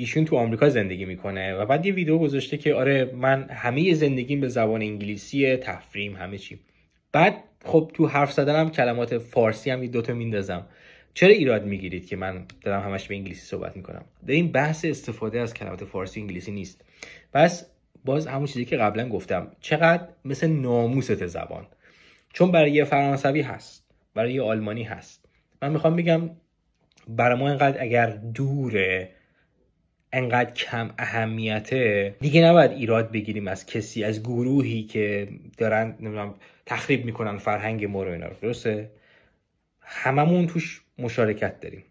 ایشون تو آمریکا زندگی میکنه و بعد یه ویدیو گذاشته که آره من همه زندگیم به زبان انگلیسی تفریم همه چی بعد خب تو حرف زدنم کلمات فارسی هم دوتا میندازم چرا ایراد میگیرید که من دارم همش به انگلیسی صحبت میکنم در این بحث استفاده از کلمات فارسی انگلیسی نیست پس باز همون چیزی که قبلا گفتم چقدر مثل ناموست زبان چون برای یه فرانسوی هست برای آلمانی هست من میخوام بگم برای ما اینقدر اگر دوره انقدر کم اهمیته دیگه نباید ایراد بگیریم از کسی از گروهی که دارن نمیدونم تخریب میکنن فرهنگ ما رو اینا رو درسته هممون توش مشارکت داریم